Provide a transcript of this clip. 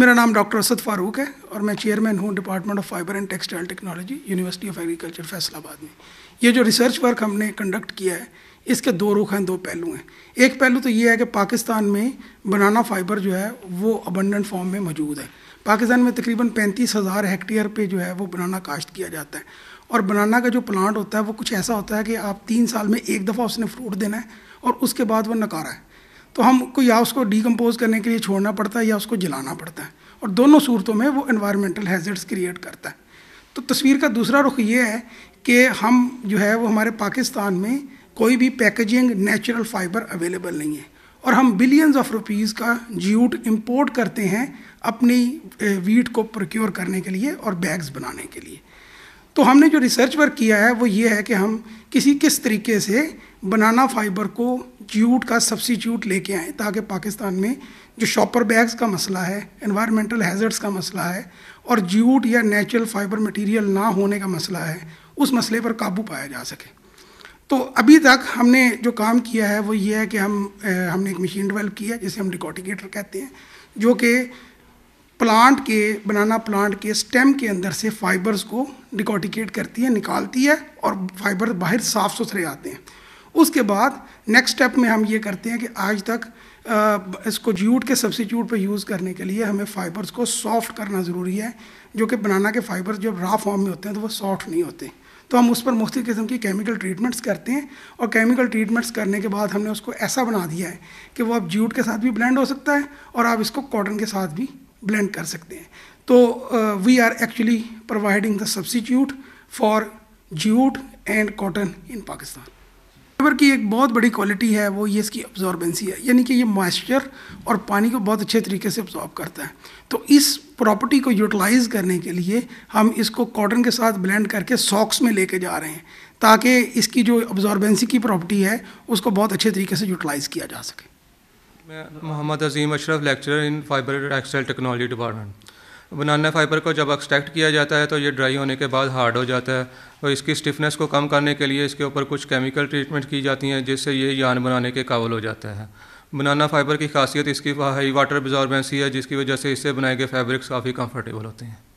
मेरा नाम डॉक्टर असद फारूक है और मैं चेयरमैन हूँ department of fibre and textile technology university of agriculture Faisalabad में ये जो रिसर्च वर्क हमने कंडक्ट किया है इसके दो रुख हैं दो पहलू हैं एक पहलू तो ये है कि पाकिस्तान में बनाना फाइबर जो है वो अबंडेंट फॉर्म में मौजूद है पाकिस्तान में तकरीबन पैंतीस हज़ार हेक्टेयर पे जो है वो बनाना काश्त किया जाता है और बनाना का जो प्लांट होता है वो कुछ ऐसा होता है कि आप तीन साल में एक दफ़ा उसने फ्रूट देना है और उसके बाद वो नकारा है तो हमको या उसको डिकम्पोज करने के लिए छोड़ना पड़ता है या उसको जलाना पड़ता है और दोनों सूरतों में वो इन्वायरमेंटल हैजर्ड्स क्रिएट करता है तो तस्वीर का दूसरा रुख ये है कि हम जो है वो हमारे पाकिस्तान में कोई भी पैकेजिंग नेचुरल फाइबर अवेलेबल नहीं है और हम बिलियंस ऑफ रुपीज़ का जूट इंपोर्ट करते हैं अपनी वीट को प्रोक्योर करने के लिए और बैग्स बनाने के लिए तो हमने जो रिसर्च वर्क किया है वो ये है कि हम किसी किस तरीके से बनाना फाइबर को जूट का सब्सिट्यूट लेके आएँ ताकि पाकिस्तान में जो शॉपर बैग्स का मसला है इन्वायरमेंटल हैज़र्ट्स का मसला है और जूट या नेचुरल फाइबर मटेरियल ना होने का मसला है उस मसले पर काबू पाया जा सके तो अभी तक हमने जो काम किया है वो ये है कि हम ए, हमने एक मशीन डेवलप की है जिसे हम डिकॉटिकेटर कहते हैं जो कि प्लांट के बनाना प्लांट के स्टेम के अंदर से फाइबर्स को डिकॉटिकेट करती है निकालती है और फाइबर बाहर साफ सुथरे आते हैं उसके बाद नेक्स्ट स्टेप में हम ये करते हैं कि आज तक आ, इसको जूट के सब्सिट्यूट पर यूज़ करने के लिए हमें फाइबर्स को सॉफ्ट करना ज़रूरी है जो कि बनाना के फाइबर्स जब रा फॉर्म में होते हैं तो वो सॉफ्ट नहीं होते तो हम उस पर मुख्त किस्म की केमिकल ट्रीटमेंट्स करते हैं और केमिकल ट्रीटमेंट्स करने के बाद हमने उसको ऐसा बना दिया है कि वो अब जूट के साथ भी ब्लेंड हो सकता है और आप इसको कॉटन के साथ भी ब्लेंड कर सकते हैं तो we are actually providing the substitute for jute and cotton in Pakistan fibre की एक बहुत बड़ी क्वालिटी है वो ये इसकी ऑब्ज़ॉर्बेंसी है यानी कि ये मॉइस्चर और पानी को बहुत अच्छे तरीके से ऑब्जॉर्ब करता है तो इस प्रॉपर्टी को यूटिलाइज करने के लिए हम इसको कॉटन के साथ ब्लेंड करके सॉक्स में लेके जा रहे हैं ताकि इसकी जो ऑब्ज़ॉर्बेंसी की प्रॉपर्टी है उसको बहुत अच्छे तरीके से यूटिलाइज़ किया जा सके मैं Mohammad Azeem Ashraf lecturer in fibre textile technology department banana fibre को जब एक्सट्रैक्ट किया जाता है तो ये ड्राई होने के बाद हार्ड हो जाता है और इसकी स्टिफनेस को कम करने के लिए इसके ऊपर कुछ केमिकल ट्रीटमेंट की जाती हैं जिससे ये यान बनाने के काबल हो जाता है बनाना फाइबर की खासियत इसकी हाई वाटर एब्जॉर्बेंसी है जिसकी वजह से इससे बनाए गए फैब्रिक्स काफ़ी कंफर्टेबल होते हैं